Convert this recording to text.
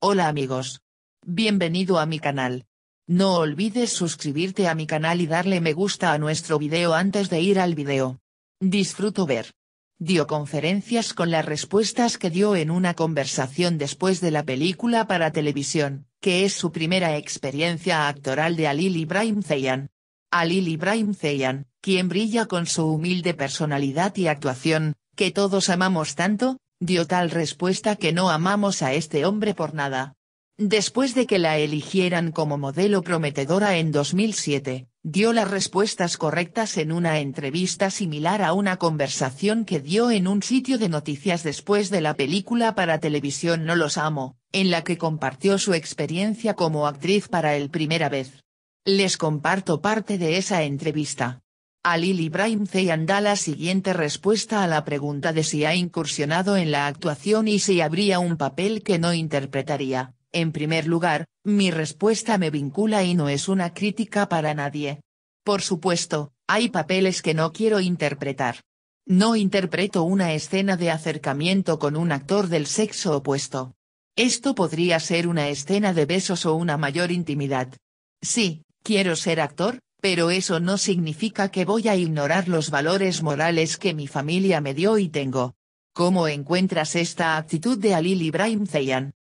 Hola amigos. Bienvenido a mi canal. No olvides suscribirte a mi canal y darle me gusta a nuestro video antes de ir al video. Disfruto ver. Dio conferencias con las respuestas que dio en una conversación después de la película para televisión, que es su primera experiencia actoral de Alil Ibrahim Zeyan. Alil Ibrahim Zeyan, quien brilla con su humilde personalidad y actuación, que todos amamos tanto, Dio tal respuesta que no amamos a este hombre por nada. Después de que la eligieran como modelo prometedora en 2007, dio las respuestas correctas en una entrevista similar a una conversación que dio en un sitio de noticias después de la película para televisión No los amo, en la que compartió su experiencia como actriz para el primera vez. Les comparto parte de esa entrevista. Alil Ibrahim Zeyan da la siguiente respuesta a la pregunta de si ha incursionado en la actuación y si habría un papel que no interpretaría. En primer lugar, mi respuesta me vincula y no es una crítica para nadie. Por supuesto, hay papeles que no quiero interpretar. No interpreto una escena de acercamiento con un actor del sexo opuesto. Esto podría ser una escena de besos o una mayor intimidad. Sí, quiero ser actor, pero eso no significa que voy a ignorar los valores morales que mi familia me dio y tengo. ¿Cómo encuentras esta actitud de Ali Ibrahim Zeyan?